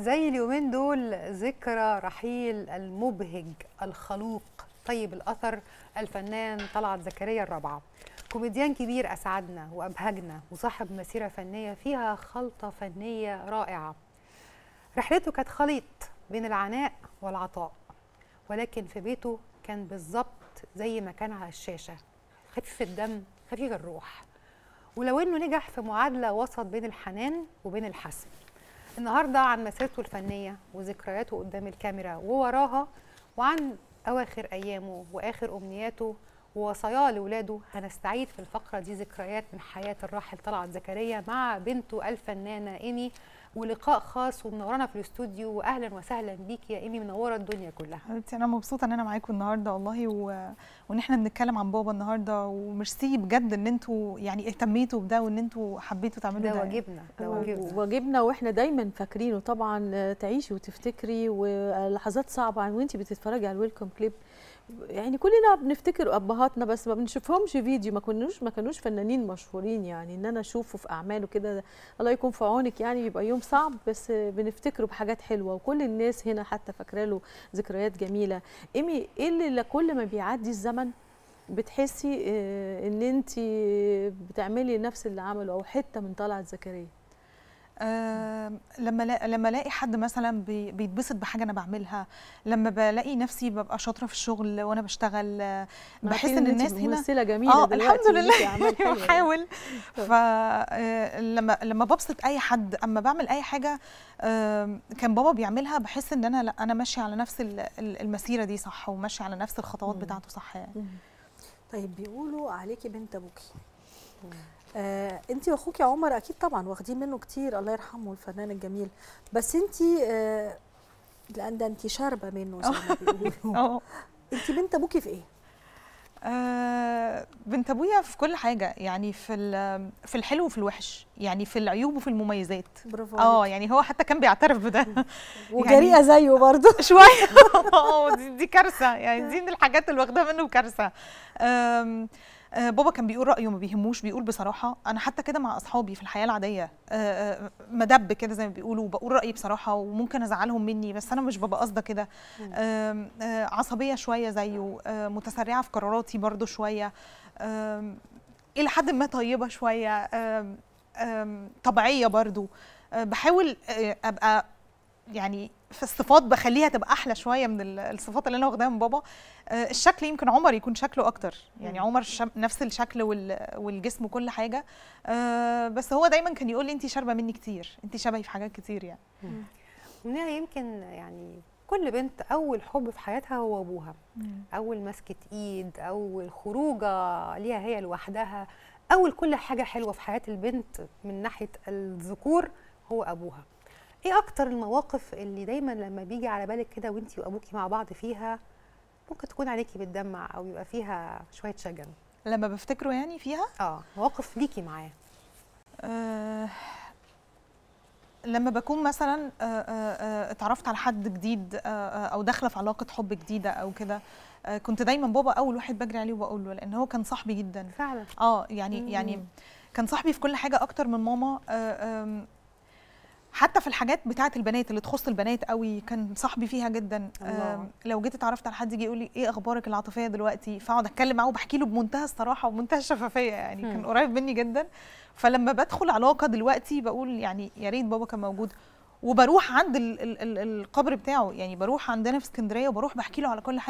زي اليومين دول ذكرى رحيل المبهج الخلوق طيب الأثر الفنان طلعت زكريا الرابعة كوميديان كبير أسعدنا وأبهجنا وصاحب مسيرة فنية فيها خلطة فنية رائعة رحلته كانت خليط بين العناء والعطاء ولكن في بيته كان بالظبط زي ما كان على الشاشة خفيف الدم خفيف الروح ولو انه نجح في معادله وسط بين الحنان وبين الحسم النهارده عن مسيرته الفنيه وذكرياته قدام الكاميرا ووراها وعن اواخر ايامه واخر امنياته ووصاياه لاولاده هنستعيد في الفقره دي ذكريات من حياه الراحل طلعت زكريا مع بنته الفنانه اني ولقاء خاص ومنورانا في الاستوديو واهلا وسهلا بيك يا ايمي منوره الدنيا كلها انتي انا مبسوطه ان انا معاكم النهارده والله و... وان احنا بنتكلم عن بابا النهارده وميرسي بجد ان انتوا يعني اهتميتوا بده وان انتوا حبيتوا تعملوا ده, ده واجبنا ده واجبنا واحنا دايما فاكرينه طبعا تعيشي وتفتكري ولحظات صعبه وانت بتتفرجي على الويلكم كليب يعني كلنا بنفتكر ابهاتنا بس ما بنشوفهمش فيديو ما كناش ما كانوش فنانين مشهورين يعني ان انا اشوفه في اعماله كده الله يكون في عونك يعني يبقى يوم يوم صعب بس بنفتكره بحاجات حلوه وكل الناس هنا حتى فاكره له ذكريات جميله ايمي ايه اللي كل ما بيعدي الزمن بتحسي آه، ان انت بتعملي نفس اللي عمله او حته من طلعت زكريا لما لما الاقي حد مثلا بيتبسط بحاجه انا بعملها لما بلاقي نفسي ببقى شاطره في الشغل وانا بشتغل بحس ان الناس هنا ممثله جميله اه الحمد لله يعني. بحاول طيب. فلما آه، لما ببسط اي حد اما بعمل اي حاجه كان بابا بيعملها بحس ان انا لا انا ماشيه على نفس المسيره دي صح وماشيه على نفس الخطوات بتاعته صح يعني طيب بيقولوا عليكي بنت ابوكي آه انت واخوك يا عمر اكيد طبعا واخدين منه كتير الله يرحمه الفنان الجميل بس انت آه لان ده انت شاربه منه زي ما بيقولوا انت بنت ابوكي في ايه؟ آه بنت ابويا في كل حاجه يعني في في الحلو وفي الوحش يعني في العيوب وفي المميزات برافو اه يعني هو حتى كان بيعترف بده يعني وجريئه يعني زيه برضه شويه اه دي, دي كارثه يعني دي من الحاجات اللي واخداها منه كارثه آه، بابا كان بيقول رايه ما بيهموش بيقول بصراحه انا حتى كده مع اصحابي في الحياه العاديه آه، آه، مدب كده زي ما بيقولوا بقول رايي بصراحه وممكن ازعلهم مني بس انا مش ببقى قاصده كده عصبيه شويه زيه متسرعه في قراراتي برده شويه الى حد ما طيبه شويه طبيعيه برده بحاول ابقى يعني في الصفات بخليها تبقى احلى شويه من الصفات اللي انا واخداها من بابا آه، الشكل يمكن عمر يكون شكله اكتر يعني عمر نفس الشكل والجسم وكل حاجه آه، بس هو دايما كان يقول لي انت شاربه مني كتير انت شبهي في حاجات كتير يعني منها يمكن يعني كل بنت اول حب في حياتها هو ابوها اول مسكه ايد اول خروجه ليها هي لوحدها اول كل حاجه حلوه في حياه البنت من ناحيه الذكور هو ابوها ايه اكتر المواقف اللي دايما لما بيجي على بالك كده وانتي وابوكي مع بعض فيها ممكن تكون عليكي بتدمع او يبقى فيها شويه شجن لما بفتكره يعني فيها اه مواقف ليكي معاه أه لما بكون مثلا أه أه, أه، اتعرفت على حد جديد أه، أه، او داخله في علاقه حب جديده او كده كنت دايما بابا اول واحد بجري عليه وبقول له لان هو كان صاحبي جدا فعلا اه يعني, يعني مم. يعني كان صاحبي في كل حاجه اكتر من ماما حتى في الحاجات بتاعه البنات اللي تخص البنات قوي كان صاحبي فيها جدا آه، لو جيت اتعرفت على حد يجي يقول لي ايه اخبارك العاطفيه دلوقتي فاقعد اتكلم معاه وبحكي له بمنتهى الصراحه ومنتهى الشفافيه يعني م. كان قريب مني جدا فلما بدخل علاقه دلوقتي بقول يعني يا ريت بابا كان موجود وبروح عند القبر بتاعه يعني بروح عندنا في اسكندريه وبروح بحكي له على كل حاجه